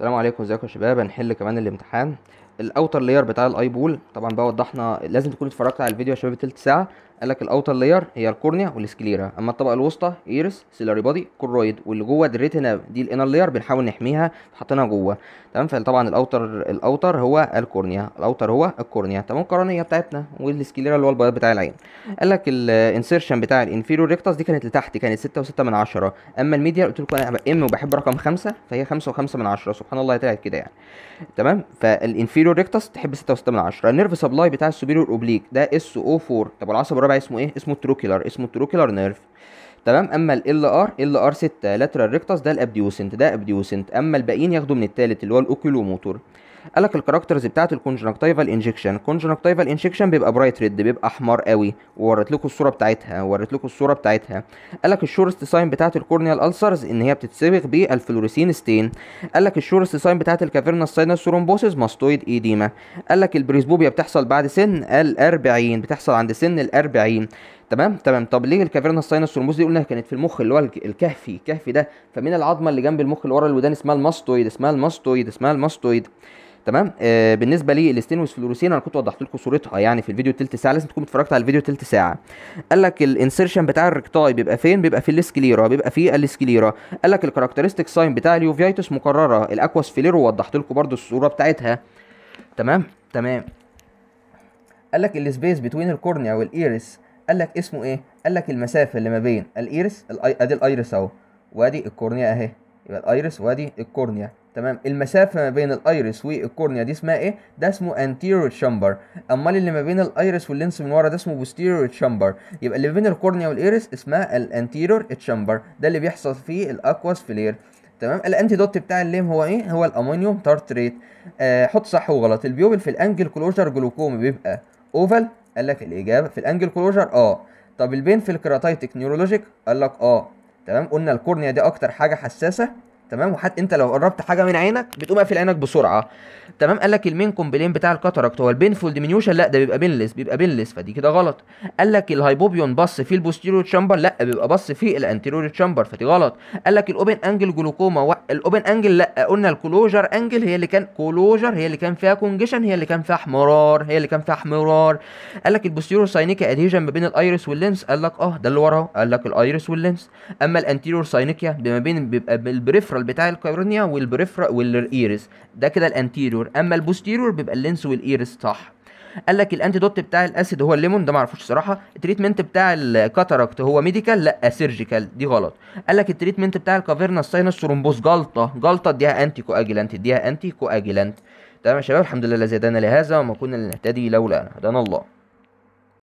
السلام عليكم ازيكم يا شباب هنحل كمان الامتحان الاوتر لاير بتاع الاي بول طبعا بقى وضحنا لازم تكون اتفرجت على الفيديو يا شباب تلت ساعه قال لك الاوتر لاير هي الكورنيا والسكليرا اما الطبقه الوسطى ايرس سيلاري بادي كورويد واللي جوه الريتنا دي الانر لاير بنحاول نحميها حاطينها جوه تمام فطبعا الاوتر الاوتر هو الكورنيا الاوتر هو الكورنيا تمام القرنيه بتاعتنا والسكليرا اللي هو البياض بتاع العين قال لك الانسيرشن بتاع الانفيرور ريكتاس دي كانت لتحت كانت 6 و6 من 10 اما الميديا قلت لكم انا ام وبحب رقم 5 فهي 5 و5 من 10 سبحان الله طلعت كده يعني تمام فالانفيرور السوبيريور ريكتس تحب 6.6 من 10 النيرف سبلاي بتاع السوبيريور اوبليك ده اس او 4 طب والعصب الرابع اسمه ايه اسمه التروكيلر اسمه التروكيلر نيرف تمام اما ال ار ال ار 6 لاترال ريكتس ده الابديوسنت ده ابديوسنت اما الباقيين ياخدوا من الثالث اللي هو الاوكيلوموتور موتور قال لك الكاركترز بتاعه الكونجنكتيفال انجكشن الكونجنكتيفال انجكشن بيبقى برايت ريد بيبقى احمر قوي ووريت لكم الصوره بتاعتها ووريت لكم الصوره بتاعتها قال لك الشورست ساين بتاعه الكورنيال السرز ان هي بتتسبغ بالفلوريسين ستين قال لك الشورست ساين بتاعه الكافيرنا ساينس ثرومبوسيس ماستويد ايديما قال لك البريسبوبيا بتحصل بعد سن ال 40 بتحصل عند سن ال 40 تمام تمام طب ليه الكافيرنا ساينس والموس دي قلنا كانت في المخ اللي هو الكهفي الكهفي ده فمن العظمه اللي جنب المخ اللي ورا الودان اسمها الماستويد اسمها الماستويد اسمها الماستويد تمام آه بالنسبه الاستينوس فلوروسين انا كنت وضحت لكم صورتها يعني في الفيديو تلت ساعه لازم تكون اتفرجت على الفيديو تلت ساعه قال لك الانسرشن بتاع الركتاي بيبقى فين بيبقى في الاسكليرا بيبقى في الاسكليرا قال لك الكاركترستيك ساين بتاع اليوفيتس مكرره الاكواس فيليرو وضحت لكم برده الصوره بتاعتها تمام تمام قال لك السبيس بتوين الكورنيا والايرس قال لك اسمه ايه قال لك المسافه اللي ما بين الايرس الأي... ادي الايرس اهو وادي الكورنيا اهي يبقى الايرس وادي الكورنيا تمام المسافه ما بين الايرس والكورنيا دي اسمها ايه ده اسمه anterior chamber امال اللي ما بين الايرس واللينس من ورا ده اسمه posterior chamber يبقى اللي ما بين الكورنيا والايرس اسمها الانتيرور chamber ده اللي بيحصل فيه الاكواس فيلير تمام الانتيدوت بتاع الليم هو ايه هو الامونيوم تارتريت آه حط صح وغلط البيوبل في الانجل كلوجر جلوكوم بيبقى اوفال قال لك الاجابه في الانجل كلوجر اه طب البين في الكراتايتك نيورولوجيك قال لك اه تمام قلنا الكورنيا دي اكتر حاجه حساسه تمام وحتى انت لو قربت حاجه من عينك بتقوم قافل عينك بسرعه تمام قال لك المين كومبلين بتاع الكاتاركت هو البينفول ديمينيوشن لا ده بيبقى بينلس بيبقى بينلس فدي كده غلط قال لك الهايبوبيون بص في البوستيريور تشامبر لا بيبقى بص في الانتيريور تشامبر فدي غلط قال لك الاوبن انجل جلوكوما الاوبن انجل لا قلنا الكلوجر انجل هي اللي كان كلوجر هي اللي كان فيها كونجيشن هي اللي كان فيها احمرار هي اللي كان فيها احمرار قال لك البوستيريور ساينيكا اديجن ما بين الايرس واللينس قال لك اه ده اللي وراه قال لك الايرس واللينس اما الانتيريور ساينيكيا بما بين بيبقى بالبريفرال الليترال بتاع الكورنيا والبريفرا والايرس ده كده الانتيريور اما البوستيريور بيبقى اللينس والايرس صح قال لك الانتيدوت بتاع الاسيد هو الليمون ده معرفوش صراحه التريتمنت بتاع الكاتاركت هو ميديكال لا سيرجيكال دي غلط قال لك التريتمنت بتاع الكافيرنا ساينس ثرومبوز جلطه جلطه اديها انتي كواجيلانت اديها انتي كواجيلانت تمام يا شباب الحمد لله زادنا لهذا وما كنا لنهتدي لولا هدانا الله